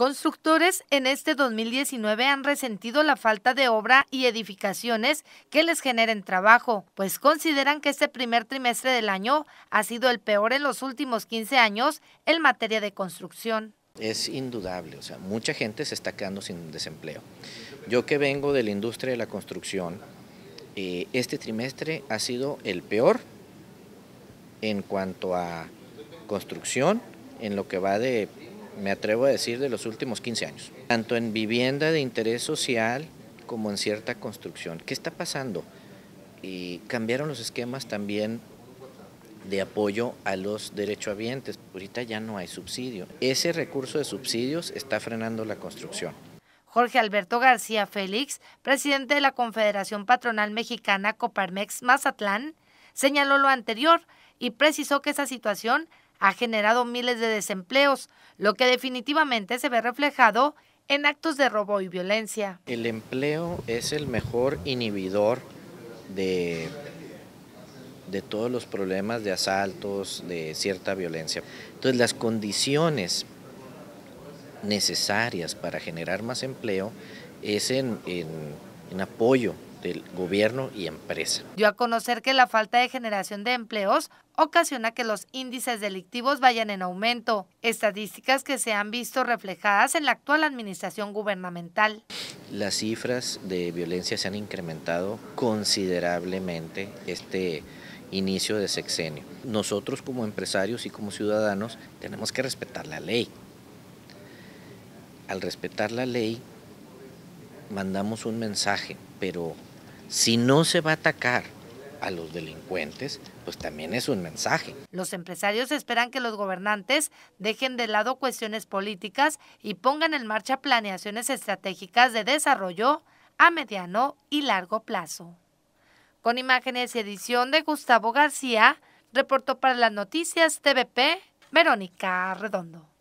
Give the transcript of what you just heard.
Constructores en este 2019 han resentido la falta de obra y edificaciones que les generen trabajo, pues consideran que este primer trimestre del año ha sido el peor en los últimos 15 años en materia de construcción. Es indudable, o sea, mucha gente se está quedando sin desempleo. Yo que vengo de la industria de la construcción, eh, este trimestre ha sido el peor en cuanto a construcción en lo que va de me atrevo a decir, de los últimos 15 años, tanto en vivienda de interés social como en cierta construcción. ¿Qué está pasando? Y cambiaron los esquemas también de apoyo a los derechohabientes. Ahorita ya no hay subsidio. Ese recurso de subsidios está frenando la construcción. Jorge Alberto García Félix, presidente de la Confederación Patronal Mexicana Coparmex Mazatlán, señaló lo anterior y precisó que esa situación ha generado miles de desempleos, lo que definitivamente se ve reflejado en actos de robo y violencia. El empleo es el mejor inhibidor de, de todos los problemas de asaltos, de cierta violencia. Entonces las condiciones necesarias para generar más empleo es en, en apoyo del gobierno y empresa. Dio a conocer que la falta de generación de empleos ocasiona que los índices delictivos vayan en aumento, estadísticas que se han visto reflejadas en la actual administración gubernamental. Las cifras de violencia se han incrementado considerablemente este inicio de sexenio. Nosotros como empresarios y como ciudadanos tenemos que respetar la ley. Al respetar la ley mandamos un mensaje, pero si no se va a atacar a los delincuentes, pues también es un mensaje. Los empresarios esperan que los gobernantes dejen de lado cuestiones políticas y pongan en marcha planeaciones estratégicas de desarrollo a mediano y largo plazo. Con imágenes y edición de Gustavo García, reportó para las noticias TVP Verónica Redondo.